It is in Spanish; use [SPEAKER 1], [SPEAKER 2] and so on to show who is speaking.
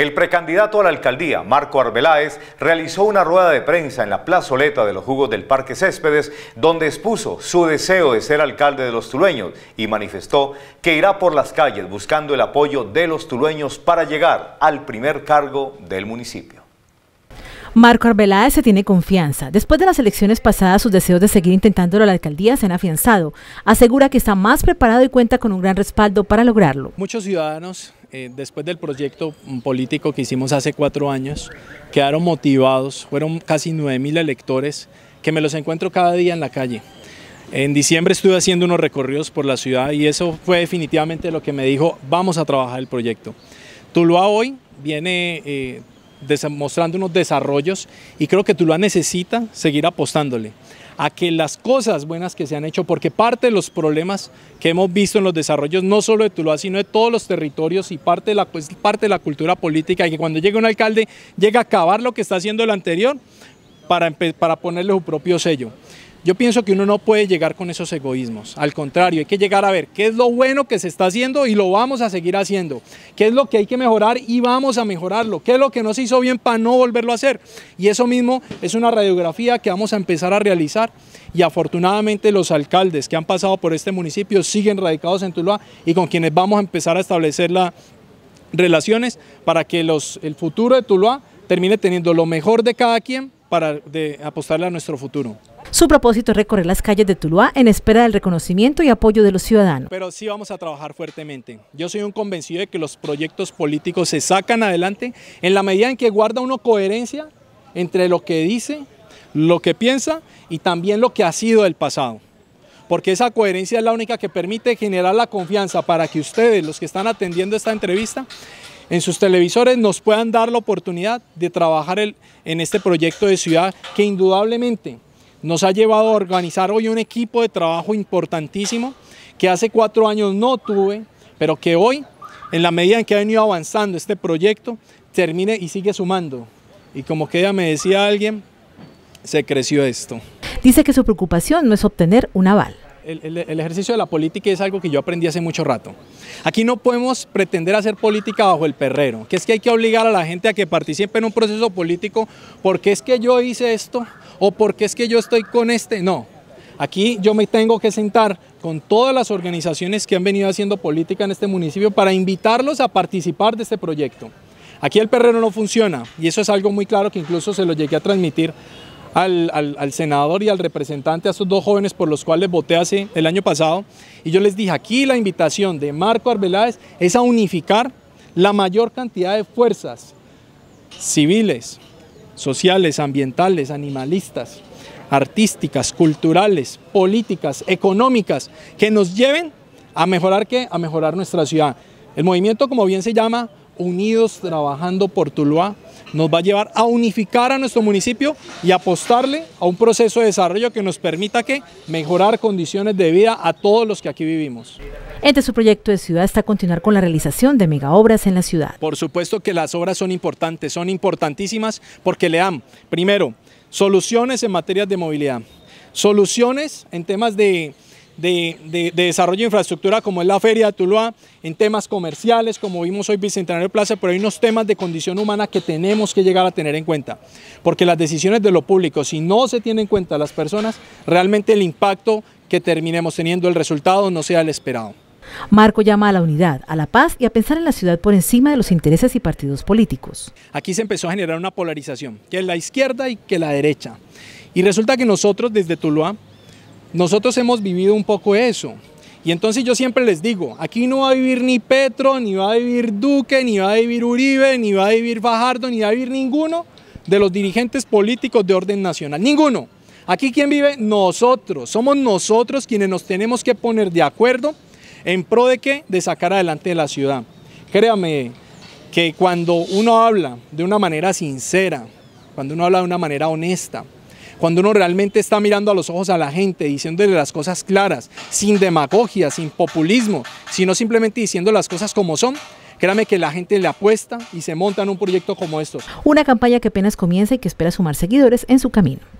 [SPEAKER 1] El precandidato a la alcaldía, Marco Arbeláez, realizó una rueda de prensa en la plazoleta de los jugos del Parque Céspedes, donde expuso su deseo de ser alcalde de los tulueños y manifestó que irá por las calles buscando el apoyo de los tulueños para llegar al primer cargo del municipio.
[SPEAKER 2] Marco Arbeláez se tiene confianza. Después de las elecciones pasadas, sus deseos de seguir intentándolo a la alcaldía se han afianzado. Asegura que está más preparado y cuenta con un gran respaldo para lograrlo.
[SPEAKER 1] Muchos ciudadanos, eh, después del proyecto mm, político que hicimos hace cuatro años, quedaron motivados. Fueron casi 9.000 electores que me los encuentro cada día en la calle. En diciembre estuve haciendo unos recorridos por la ciudad y eso fue definitivamente lo que me dijo, vamos a trabajar el proyecto. Tuluá hoy viene... Eh, mostrando unos desarrollos y creo que Tuluá necesita seguir apostándole a que las cosas buenas que se han hecho, porque parte de los problemas que hemos visto en los desarrollos, no solo de Tuluá, sino de todos los territorios y parte de la, pues, parte la cultura política, y que cuando llega un alcalde llega a acabar lo que está haciendo el anterior para, para ponerle su propio sello. Yo pienso que uno no puede llegar con esos egoísmos, al contrario, hay que llegar a ver qué es lo bueno que se está haciendo y lo vamos a seguir haciendo, qué es lo que hay que mejorar y vamos a mejorarlo, qué es lo que no se hizo bien para no volverlo a hacer. Y eso mismo es una radiografía que vamos a empezar a realizar y afortunadamente los alcaldes que han pasado por este municipio siguen radicados en Tuluá y con quienes vamos a empezar a establecer las relaciones para que el futuro de Tuluá termine teniendo lo mejor de cada quien para apostarle a nuestro futuro.
[SPEAKER 2] Su propósito es recorrer las calles de Tuluá en espera del reconocimiento y apoyo de los ciudadanos.
[SPEAKER 1] Pero sí vamos a trabajar fuertemente. Yo soy un convencido de que los proyectos políticos se sacan adelante en la medida en que guarda una coherencia entre lo que dice, lo que piensa y también lo que ha sido del pasado. Porque esa coherencia es la única que permite generar la confianza para que ustedes, los que están atendiendo esta entrevista, en sus televisores nos puedan dar la oportunidad de trabajar en este proyecto de ciudad que indudablemente nos ha llevado a organizar hoy un equipo de trabajo importantísimo que hace cuatro años no tuve, pero que hoy, en la medida en que ha venido avanzando este proyecto, termine y sigue sumando. Y como que ya me decía alguien, se creció esto.
[SPEAKER 2] Dice que su preocupación no es obtener un aval
[SPEAKER 1] el, ejercicio de la política es algo que yo aprendí hace mucho rato. Aquí no podemos pretender hacer política bajo el perrero, que es que hay que obligar a la gente a que participe en un proceso político porque es que yo hice esto o porque es que yo estoy con este. No, aquí yo me tengo que sentar con todas las organizaciones que han venido haciendo política en este municipio para invitarlos a participar de este proyecto. Aquí el perrero no funciona y eso es algo muy claro que incluso se lo llegué a transmitir al, senador y al representante, a estos dos jóvenes por los cuales voté hace el año pasado, y yo les dije, aquí la invitación de Marco Arbeláez es a unificar la mayor cantidad de fuerzas civiles, sociales, ambientales, animalistas, artísticas, culturales, políticas, económicas, que nos lleven a mejorar qué? A mejorar nuestra ciudad. El movimiento, como bien se llama, unidos trabajando por Tuluá nos va a llevar a unificar a nuestro municipio y apostarle a un proceso de desarrollo que nos permita que mejorar condiciones de vida a todos los que aquí vivimos.
[SPEAKER 2] Este es su proyecto de ciudad está continuar con la realización de megaobras en la ciudad.
[SPEAKER 1] Por supuesto que las obras son importantes, son importantísimas porque le dan, primero, soluciones en materia de movilidad, soluciones en temas de de, desarrollo de infraestructura como es la Feria de Tuluá, en temas comerciales, como vimos hoy Bicentenario Plaza, pero hay unos temas de condición humana que tenemos que llegar a tener en cuenta, porque las decisiones de lo público, si no se tienen en cuenta las personas, realmente el impacto que terminemos teniendo, el resultado no sea el esperado.
[SPEAKER 2] Marco llama a la unidad, a la paz y a pensar en la ciudad por encima de los intereses y partidos políticos.
[SPEAKER 1] Aquí se empezó a generar una polarización, que es la izquierda y que la derecha. Y resulta que nosotros desde Tuluá nosotros hemos vivido un poco eso. Y entonces yo siempre les digo, aquí no va a vivir ni Petro, ni va a vivir Duque, ni va a vivir Uribe, ni va a vivir Fajardo, ni va a vivir ninguno de los dirigentes políticos de orden nacional. Ninguno. Aquí quién vive, nosotros. Somos nosotros quienes nos tenemos que poner de acuerdo en pro de qué, de sacar adelante la ciudad. Créame que cuando uno habla de una manera sincera, cuando uno habla de una manera honesta, cuando uno realmente está mirando a los ojos a la gente, diciéndole las cosas claras, sin demagogia, sin populismo, sino simplemente diciendo las cosas como son, Créame que la gente le apuesta y se monta en un proyecto como estos.
[SPEAKER 2] Una campaña que apenas comienza y que espera sumar seguidores en su camino.